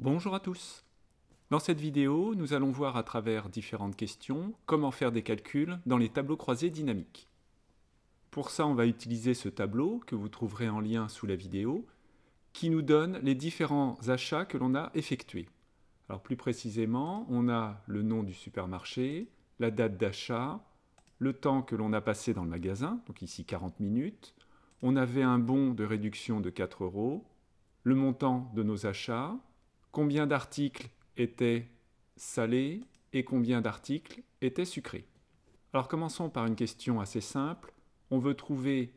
Bonjour à tous Dans cette vidéo, nous allons voir à travers différentes questions comment faire des calculs dans les tableaux croisés dynamiques. Pour ça, on va utiliser ce tableau que vous trouverez en lien sous la vidéo qui nous donne les différents achats que l'on a effectués. Alors plus précisément, on a le nom du supermarché, la date d'achat, le temps que l'on a passé dans le magasin, donc ici 40 minutes, on avait un bon de réduction de 4 euros, le montant de nos achats, combien d'articles étaient salés et combien d'articles étaient sucrés. Alors commençons par une question assez simple. On veut trouver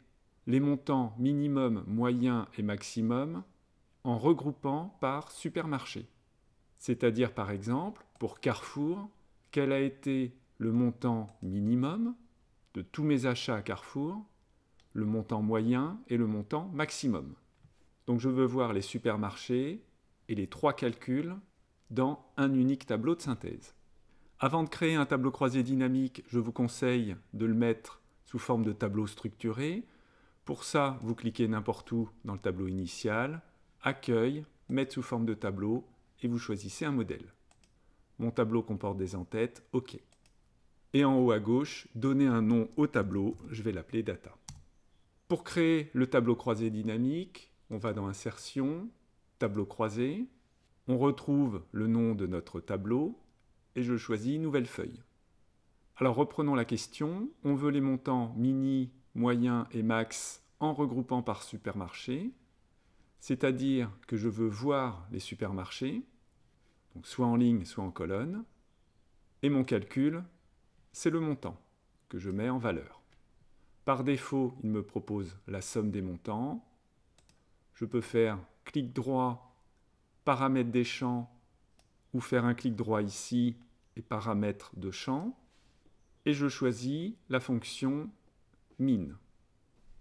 les montants minimum, moyen et maximum en regroupant par supermarché. C'est-à-dire par exemple, pour Carrefour, quel a été le montant minimum de tous mes achats à Carrefour, le montant moyen et le montant maximum. Donc je veux voir les supermarchés et les trois calculs dans un unique tableau de synthèse. Avant de créer un tableau croisé dynamique, je vous conseille de le mettre sous forme de tableau structuré. Pour ça, vous cliquez n'importe où dans le tableau initial, Accueil, Mettre sous forme de tableau, et vous choisissez un modèle. Mon tableau comporte des entêtes, OK. Et en haut à gauche, donner un nom au tableau, je vais l'appeler Data. Pour créer le tableau croisé dynamique, on va dans Insertion, tableau croisé, on retrouve le nom de notre tableau et je choisis nouvelle feuille. Alors reprenons la question, on veut les montants mini, moyen et max en regroupant par supermarché, c'est-à-dire que je veux voir les supermarchés, donc soit en ligne, soit en colonne, et mon calcul, c'est le montant que je mets en valeur. Par défaut, il me propose la somme des montants. Je peux faire clic droit, paramètres des champs, ou faire un clic droit ici et paramètres de champ. Et je choisis la fonction mine.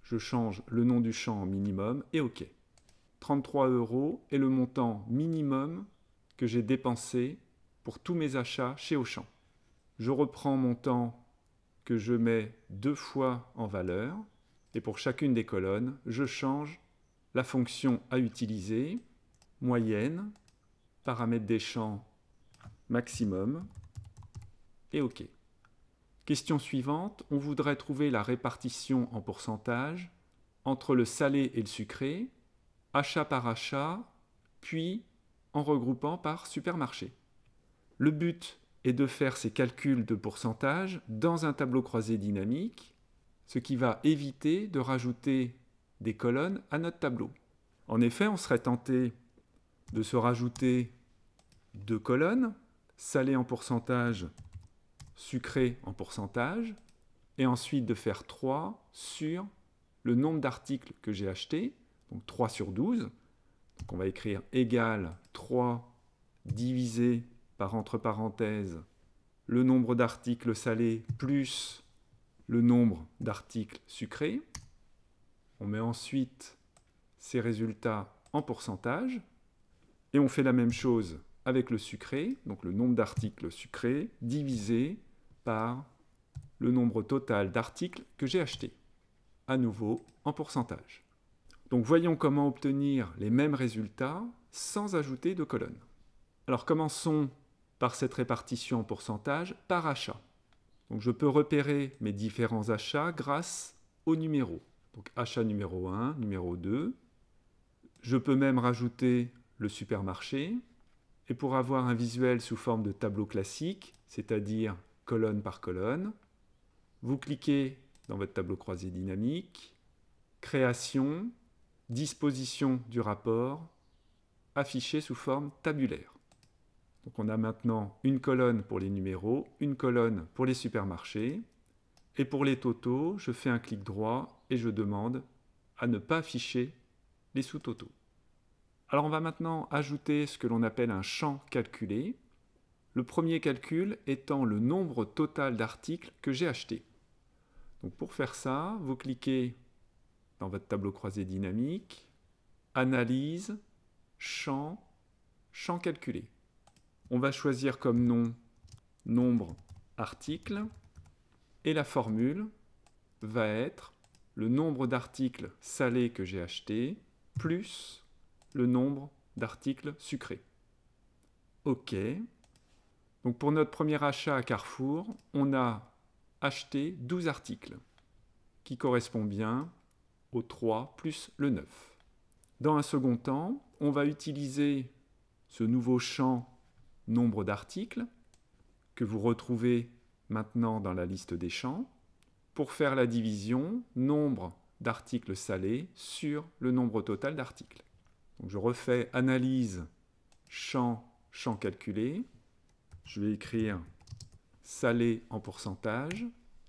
Je change le nom du champ en minimum et OK. 33 euros est le montant minimum que j'ai dépensé pour tous mes achats chez Auchan. Je reprends mon temps que je mets deux fois en valeur et pour chacune des colonnes, je change la fonction à utiliser, moyenne, paramètre des champs maximum, et OK. Question suivante, on voudrait trouver la répartition en pourcentage entre le salé et le sucré, achat par achat, puis en regroupant par supermarché. Le but est de faire ces calculs de pourcentage dans un tableau croisé dynamique, ce qui va éviter de rajouter des colonnes à notre tableau. En effet, on serait tenté de se rajouter deux colonnes, salé en pourcentage, sucré en pourcentage, et ensuite de faire 3 sur le nombre d'articles que j'ai achetés, donc 3 sur 12. Donc on va écrire égal 3 divisé par entre parenthèses le nombre d'articles salés plus le nombre d'articles sucrés. On met ensuite ces résultats en pourcentage et on fait la même chose avec le sucré, donc le nombre d'articles sucrés divisé par le nombre total d'articles que j'ai achetés, à nouveau en pourcentage. Donc voyons comment obtenir les mêmes résultats sans ajouter de colonne. Alors commençons par cette répartition en pourcentage par achat. Donc je peux repérer mes différents achats grâce au numéro. Donc achat numéro 1, numéro 2. Je peux même rajouter le supermarché. Et pour avoir un visuel sous forme de tableau classique, c'est-à-dire colonne par colonne, vous cliquez dans votre tableau croisé dynamique, création, disposition du rapport, affiché sous forme tabulaire. Donc on a maintenant une colonne pour les numéros, une colonne pour les supermarchés, et pour les totaux, je fais un clic droit et je demande à ne pas afficher les sous-totaux. Alors on va maintenant ajouter ce que l'on appelle un champ calculé. Le premier calcul étant le nombre total d'articles que j'ai achetés. Donc pour faire ça, vous cliquez dans votre tableau croisé dynamique, Analyse, Champ, Champ calculé. On va choisir comme nom nombre article et la formule va être le nombre d'articles salés que j'ai achetés plus le nombre d'articles sucrés. OK. Donc pour notre premier achat à Carrefour, on a acheté 12 articles, qui correspond bien au 3 plus le 9. Dans un second temps, on va utiliser ce nouveau champ nombre d'articles, que vous retrouvez maintenant dans la liste des champs, faire la division nombre d'articles salés sur le nombre total d'articles. je refais analyse champ, champ calculé. Je vais écrire salé en pourcentage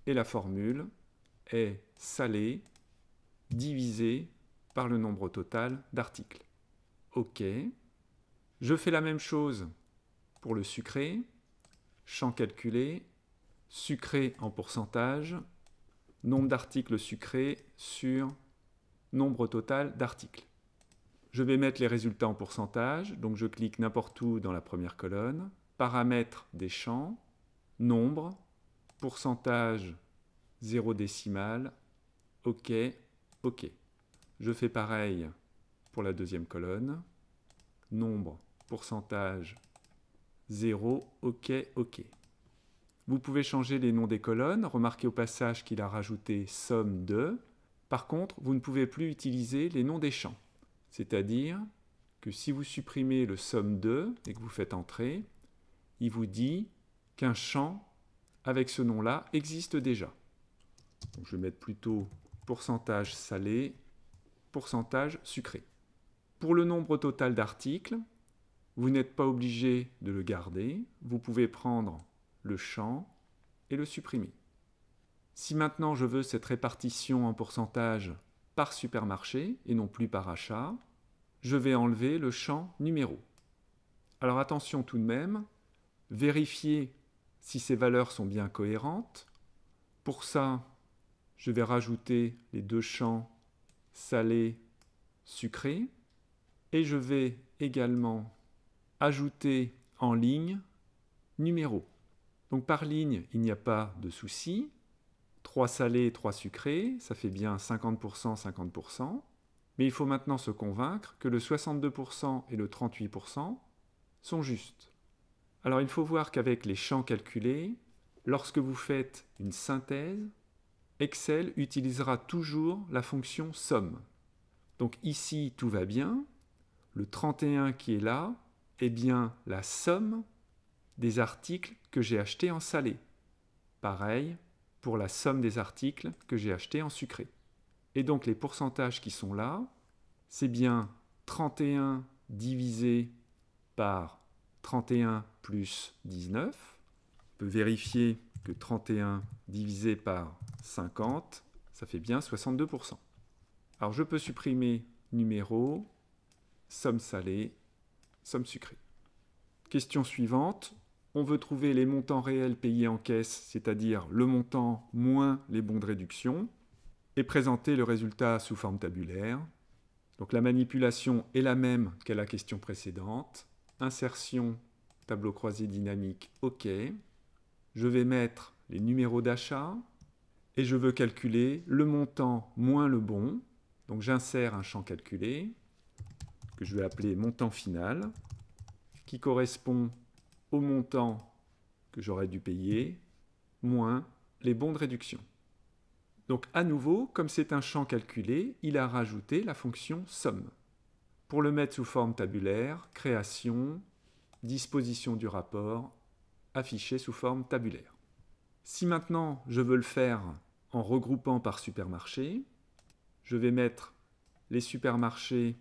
et la formule est salé divisé par le nombre total d'articles. OK. Je fais la même chose pour le sucré, champ calculé, sucré en pourcentage nombre d'articles sucrés sur nombre total d'articles. Je vais mettre les résultats en pourcentage, donc je clique n'importe où dans la première colonne, paramètres des champs, nombre, pourcentage, 0 décimal, OK, OK. Je fais pareil pour la deuxième colonne, nombre, pourcentage, 0, OK, OK. Vous pouvez changer les noms des colonnes. Remarquez au passage qu'il a rajouté somme de. Par contre, vous ne pouvez plus utiliser les noms des champs. C'est-à-dire que si vous supprimez le somme de et que vous faites entrer, il vous dit qu'un champ avec ce nom-là existe déjà. je vais mettre plutôt pourcentage salé, pourcentage sucré. Pour le nombre total d'articles, vous n'êtes pas obligé de le garder. Vous pouvez prendre le champ et le supprimer. Si maintenant je veux cette répartition en pourcentage par supermarché et non plus par achat, je vais enlever le champ numéro. Alors attention tout de même, vérifiez si ces valeurs sont bien cohérentes. Pour ça, je vais rajouter les deux champs salé, sucré, et je vais également ajouter en ligne numéro. Donc par ligne, il n'y a pas de souci. 3 salés, 3 sucrés, ça fait bien 50%, 50%. Mais il faut maintenant se convaincre que le 62% et le 38% sont justes. Alors il faut voir qu'avec les champs calculés, lorsque vous faites une synthèse, Excel utilisera toujours la fonction somme. Donc ici, tout va bien. Le 31 qui est là est bien la somme des articles que j'ai achetés en salé. Pareil pour la somme des articles que j'ai achetés en sucré. Et donc les pourcentages qui sont là, c'est bien 31 divisé par 31 plus 19. On peut vérifier que 31 divisé par 50, ça fait bien 62%. Alors je peux supprimer numéro, somme salée, somme sucrée. Question suivante, on veut trouver les montants réels payés en caisse, c'est-à-dire le montant moins les bons de réduction, et présenter le résultat sous forme tabulaire. Donc la manipulation est la même qu'à la question précédente. Insertion, tableau croisé dynamique, OK. Je vais mettre les numéros d'achat et je veux calculer le montant moins le bon. Donc j'insère un champ calculé que je vais appeler montant final qui correspond au montant que j'aurais dû payer moins les bons de réduction. Donc à nouveau, comme c'est un champ calculé, il a rajouté la fonction somme. Pour le mettre sous forme tabulaire, création, disposition du rapport, affiché sous forme tabulaire. Si maintenant je veux le faire en regroupant par supermarché, je vais mettre les supermarchés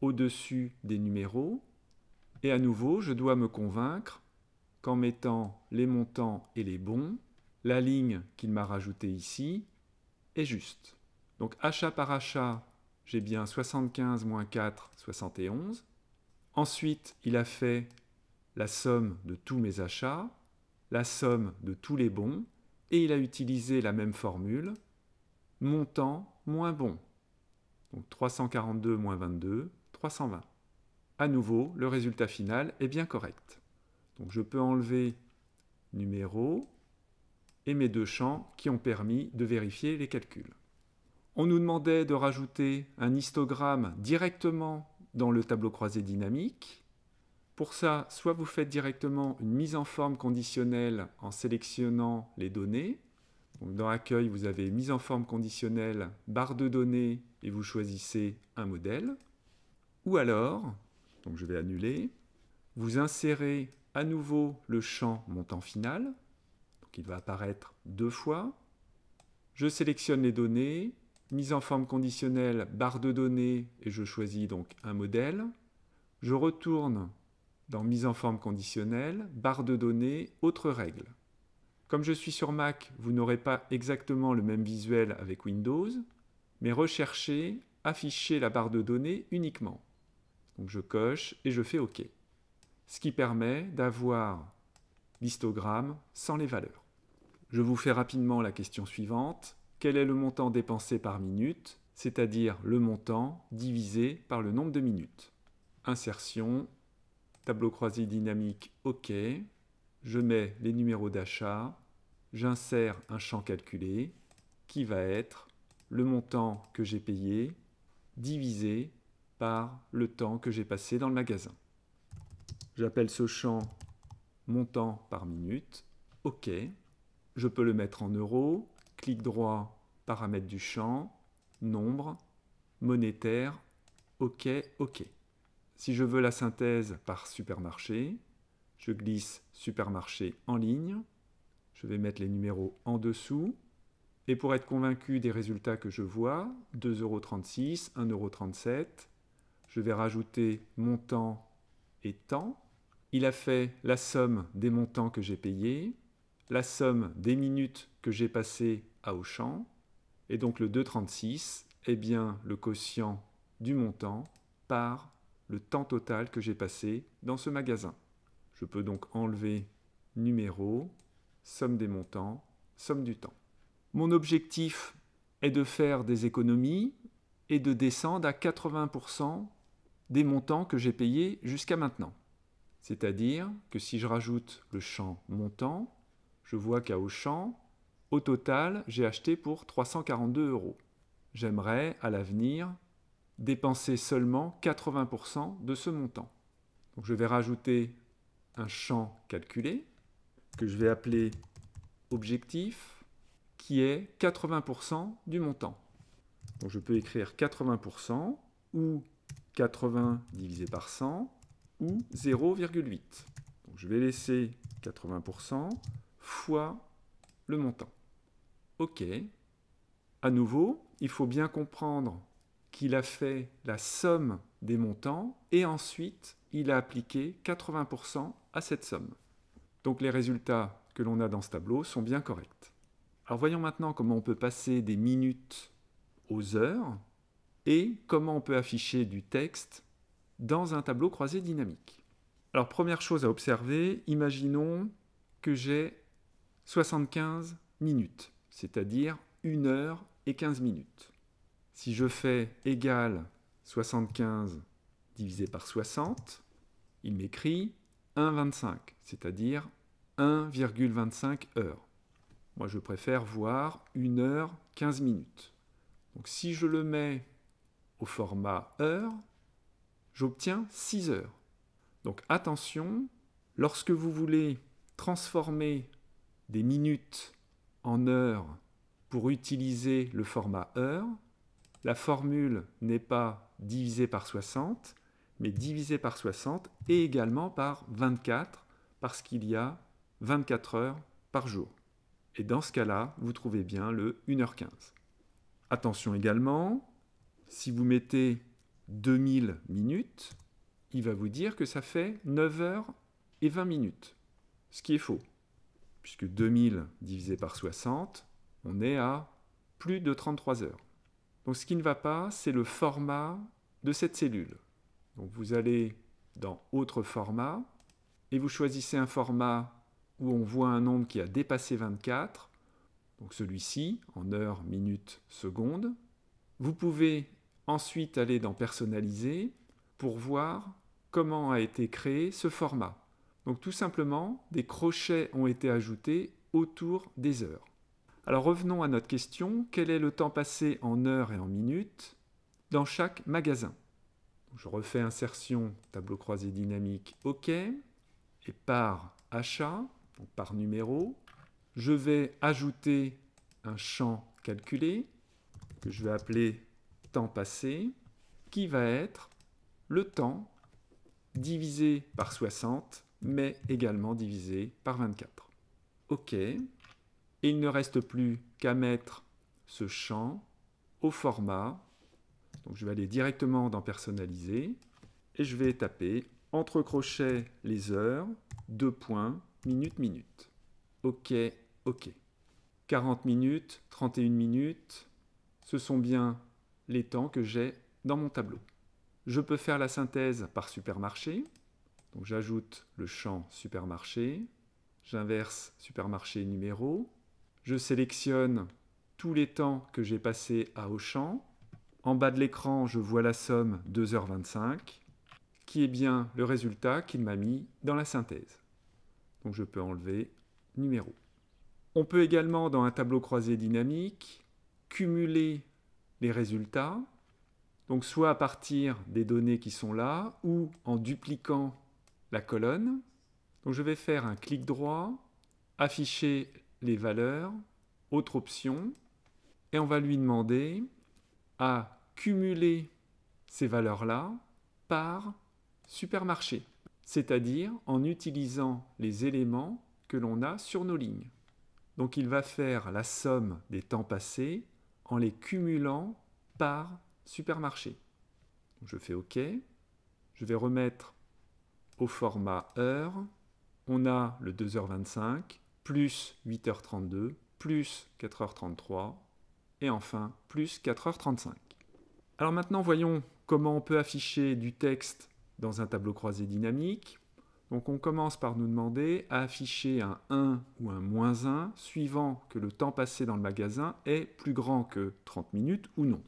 au-dessus des numéros, et à nouveau je dois me convaincre en mettant les montants et les bons, la ligne qu'il m'a rajoutée ici est juste. Donc achat par achat, j'ai bien 75 moins 4, 71. Ensuite, il a fait la somme de tous mes achats, la somme de tous les bons, et il a utilisé la même formule, montant moins bon. Donc 342 moins 22, 320. À nouveau, le résultat final est bien correct. Donc je peux enlever numéro et mes deux champs qui ont permis de vérifier les calculs. On nous demandait de rajouter un histogramme directement dans le tableau croisé dynamique. Pour ça, soit vous faites directement une mise en forme conditionnelle en sélectionnant les données. dans Accueil, vous avez mise en forme conditionnelle, barre de données, et vous choisissez un modèle. Ou alors, donc je vais annuler, vous insérez nouveau le champ montant final. Donc il va apparaître deux fois. Je sélectionne les données, mise en forme conditionnelle, barre de données, et je choisis donc un modèle. Je retourne dans mise en forme conditionnelle, barre de données, autre règle. Comme je suis sur Mac, vous n'aurez pas exactement le même visuel avec Windows, mais recherchez, afficher la barre de données uniquement. Donc je coche et je fais OK ce qui permet d'avoir l'histogramme sans les valeurs. Je vous fais rapidement la question suivante. Quel est le montant dépensé par minute, c'est-à-dire le montant divisé par le nombre de minutes Insertion, tableau croisé dynamique, OK. Je mets les numéros d'achat, j'insère un champ calculé qui va être le montant que j'ai payé divisé par le temps que j'ai passé dans le magasin. J'appelle ce champ montant par minute. OK. Je peux le mettre en euros. Clic droit, paramètres du champ, nombre, monétaire. OK, OK. Si je veux la synthèse par supermarché, je glisse supermarché en ligne. Je vais mettre les numéros en dessous. Et pour être convaincu des résultats que je vois, 2,36€, 1,37€, je vais rajouter montant et temps il a fait la somme des montants que j'ai payés, la somme des minutes que j'ai passées à Auchan, et donc le 2,36 est bien le quotient du montant par le temps total que j'ai passé dans ce magasin. Je peux donc enlever numéro, somme des montants, somme du temps. Mon objectif est de faire des économies et de descendre à 80% des montants que j'ai payés jusqu'à maintenant. C'est-à-dire que si je rajoute le champ montant, je vois qu'à champ, au total, j'ai acheté pour 342 euros. J'aimerais, à l'avenir, dépenser seulement 80% de ce montant. Donc je vais rajouter un champ calculé que je vais appeler objectif qui est 80% du montant. je peux écrire 80% ou 80 divisé par 100 ou 0,8. Donc je vais laisser 80% fois le montant. OK. À nouveau, il faut bien comprendre qu'il a fait la somme des montants et ensuite il a appliqué 80% à cette somme. Donc les résultats que l'on a dans ce tableau sont bien corrects. Alors voyons maintenant comment on peut passer des minutes aux heures et comment on peut afficher du texte dans un tableau croisé dynamique. Alors première chose à observer, imaginons que j'ai 75 minutes, c'est-à-dire 1 heure et 15 minutes. Si je fais égal 75 divisé par 60, il m'écrit 1,25, c'est-à-dire 1,25 heures. Moi, je préfère voir 1 heure 15 minutes. Donc si je le mets au format heure, j'obtiens 6 heures. Donc attention, lorsque vous voulez transformer des minutes en heures pour utiliser le format heure, la formule n'est pas divisée par 60, mais divisée par 60 et également par 24, parce qu'il y a 24 heures par jour. Et dans ce cas-là, vous trouvez bien le 1h15. Attention également, si vous mettez 2000 minutes, il va vous dire que ça fait 9 heures et 20 minutes. Ce qui est faux, puisque 2000 divisé par 60, on est à plus de 33 heures. Donc ce qui ne va pas, c'est le format de cette cellule. Donc vous allez dans Autre format, et vous choisissez un format où on voit un nombre qui a dépassé 24, donc celui-ci en heures, minutes, secondes. Vous pouvez ensuite aller dans personnaliser pour voir comment a été créé ce format. Donc tout simplement, des crochets ont été ajoutés autour des heures. Alors revenons à notre question, quel est le temps passé en heures et en minutes dans chaque magasin Je refais insertion, tableau croisé dynamique, OK, et par achat, par numéro, je vais ajouter un champ calculé que je vais appeler temps passé qui va être le temps divisé par 60, mais également divisé par 24. OK, il ne reste plus qu'à mettre ce champ au format. Donc je vais aller directement dans personnaliser et je vais taper entre crochets les heures, deux points, minutes minutes OK, OK. 40 minutes, 31 minutes, ce sont bien les temps que j'ai dans mon tableau. Je peux faire la synthèse par supermarché. Donc j'ajoute le champ supermarché. J'inverse supermarché numéro. Je sélectionne tous les temps que j'ai passés à Auchan. En bas de l'écran, je vois la somme 2h25, qui est bien le résultat qu'il m'a mis dans la synthèse. Donc je peux enlever numéro. On peut également, dans un tableau croisé dynamique, cumuler les résultats, donc soit à partir des données qui sont là, ou en dupliquant la colonne. Donc je vais faire un clic droit, afficher les valeurs, autre option, et on va lui demander à cumuler ces valeurs-là par supermarché, c'est-à-dire en utilisant les éléments que l'on a sur nos lignes. Donc il va faire la somme des temps passés en les cumulant par supermarché. Je fais OK. Je vais remettre au format heure. On a le 2h25 plus 8h32 plus 4h33 et enfin plus 4h35. Alors maintenant, voyons comment on peut afficher du texte dans un tableau croisé dynamique. Donc on commence par nous demander à afficher un 1 ou un moins 1 suivant que le temps passé dans le magasin est plus grand que 30 minutes ou non.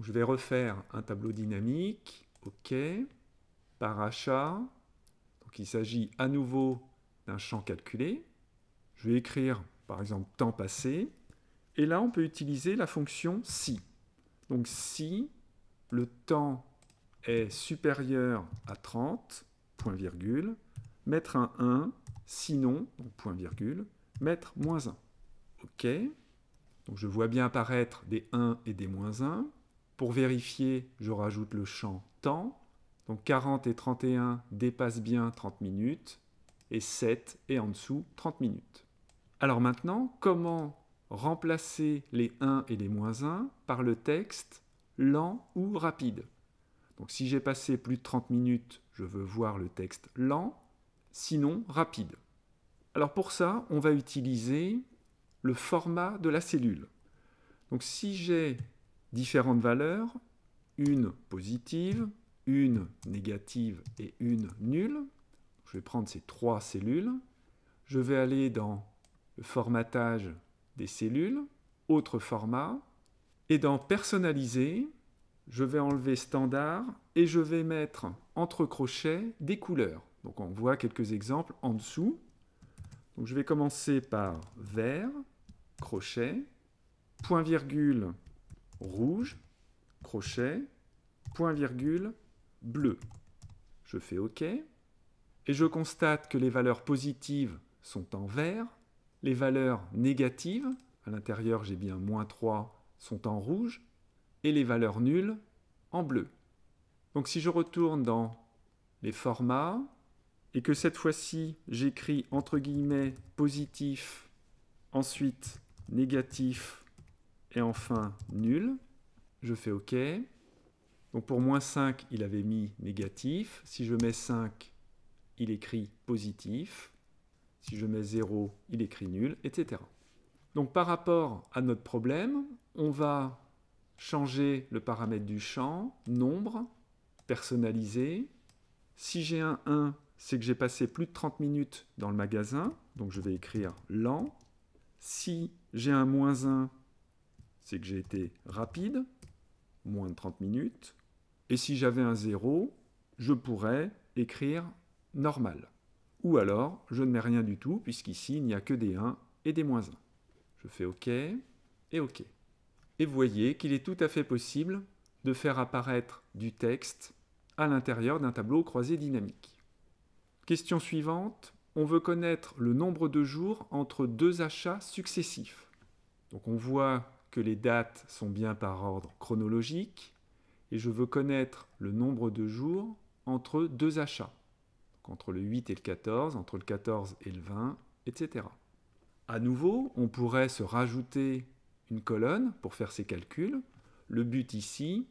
je vais refaire un tableau dynamique, OK, par achat. Donc il s'agit à nouveau d'un champ calculé. Je vais écrire par exemple temps passé. Et là on peut utiliser la fonction si. Donc si le temps est supérieur à 30, point virgule, mettre un 1, sinon, point virgule, mettre moins 1. OK. Donc je vois bien apparaître des 1 et des moins 1. Pour vérifier, je rajoute le champ temps. Donc 40 et 31 dépassent bien 30 minutes, et 7 est en dessous 30 minutes. Alors maintenant, comment remplacer les 1 et les moins 1 par le texte lent ou rapide donc si j'ai passé plus de 30 minutes, je veux voir le texte lent, sinon rapide. Alors pour ça, on va utiliser le format de la cellule. Donc si j'ai différentes valeurs, une positive, une négative et une nulle, je vais prendre ces trois cellules, je vais aller dans le formatage des cellules, autre format, et dans personnaliser, je vais enlever standard et je vais mettre entre crochets des couleurs. Donc on voit quelques exemples en dessous. je vais commencer par vert, crochet, point virgule, rouge, crochet, point virgule, bleu. Je fais OK. Et je constate que les valeurs positives sont en vert, les valeurs négatives, à l'intérieur j'ai bien moins 3, sont en rouge, et les valeurs nulles en bleu. Donc si je retourne dans les formats et que cette fois-ci j'écris entre guillemets positif, ensuite négatif et enfin nul, je fais OK. Donc pour moins 5, il avait mis négatif. Si je mets 5, il écrit positif. Si je mets 0, il écrit nul, etc. Donc par rapport à notre problème, on va changer le paramètre du champ, nombre, personnaliser. Si j'ai un 1, c'est que j'ai passé plus de 30 minutes dans le magasin, donc je vais écrire lent. Si j'ai un moins 1, c'est que j'ai été rapide, moins de 30 minutes. Et si j'avais un 0, je pourrais écrire normal. Ou alors, je ne mets rien du tout, puisqu'ici, il n'y a que des 1 et des moins 1. Je fais OK et OK et voyez qu'il est tout à fait possible de faire apparaître du texte à l'intérieur d'un tableau croisé dynamique. Question suivante, on veut connaître le nombre de jours entre deux achats successifs. Donc on voit que les dates sont bien par ordre chronologique et je veux connaître le nombre de jours entre deux achats, donc entre le 8 et le 14, entre le 14 et le 20, etc. À nouveau, on pourrait se rajouter une colonne pour faire ses calculs. Le but ici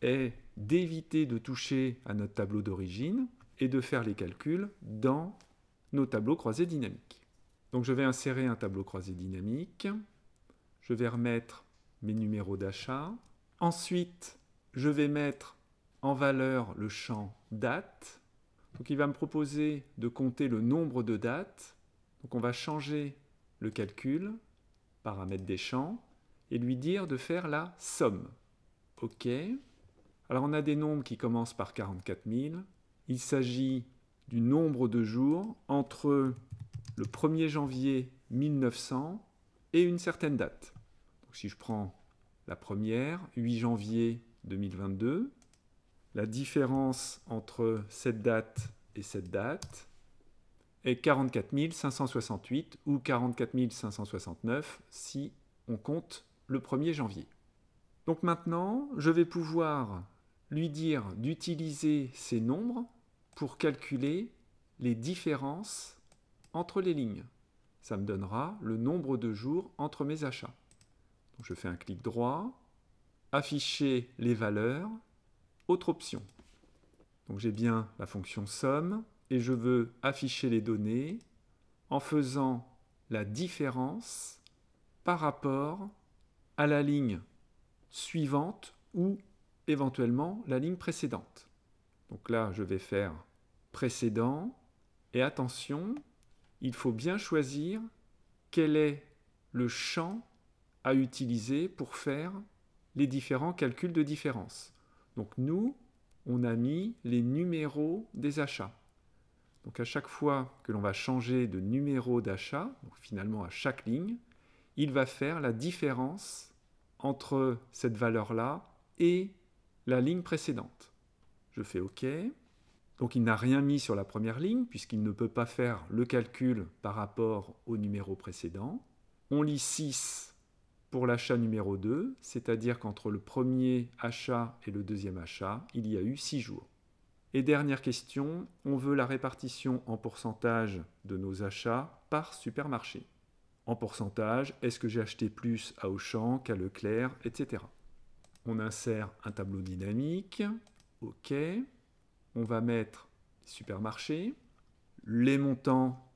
est d'éviter de toucher à notre tableau d'origine et de faire les calculs dans nos tableaux croisés dynamiques. Donc je vais insérer un tableau croisé dynamique, je vais remettre mes numéros d'achat, ensuite je vais mettre en valeur le champ date, donc il va me proposer de compter le nombre de dates, donc on va changer le calcul, paramètres des champs, et lui dire de faire la somme. OK Alors on a des nombres qui commencent par 44 000. Il s'agit du nombre de jours entre le 1er janvier 1900 et une certaine date. Donc si je prends la première, 8 janvier 2022, la différence entre cette date et cette date est 44 568 ou 44 569 si on compte le 1er janvier. Donc maintenant, je vais pouvoir lui dire d'utiliser ces nombres pour calculer les différences entre les lignes. Ça me donnera le nombre de jours entre mes achats. Donc je fais un clic droit, afficher les valeurs, autre option. Donc j'ai bien la fonction somme et je veux afficher les données en faisant la différence par rapport la ligne suivante ou éventuellement la ligne précédente. Donc là, je vais faire précédent. Et attention, il faut bien choisir quel est le champ à utiliser pour faire les différents calculs de différence. Donc nous, on a mis les numéros des achats. Donc à chaque fois que l'on va changer de numéro d'achat, finalement à chaque ligne, il va faire la différence entre cette valeur-là et la ligne précédente. Je fais OK. Donc il n'a rien mis sur la première ligne puisqu'il ne peut pas faire le calcul par rapport au numéro précédent. On lit 6 pour l'achat numéro 2, c'est-à-dire qu'entre le premier achat et le deuxième achat, il y a eu 6 jours. Et dernière question, on veut la répartition en pourcentage de nos achats par supermarché en pourcentage, est-ce que j'ai acheté plus à Auchan qu'à Leclerc, etc. On insère un tableau dynamique, OK. On va mettre supermarché, les montants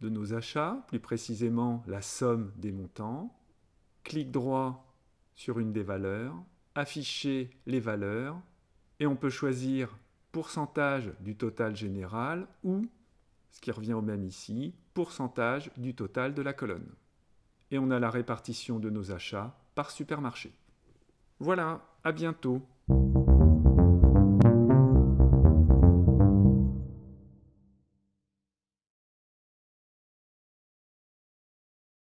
de nos achats, plus précisément la somme des montants. Clic droit sur une des valeurs, afficher les valeurs, et on peut choisir pourcentage du total général ou ce qui revient au même ici, pourcentage du total de la colonne. Et on a la répartition de nos achats par supermarché. Voilà, à bientôt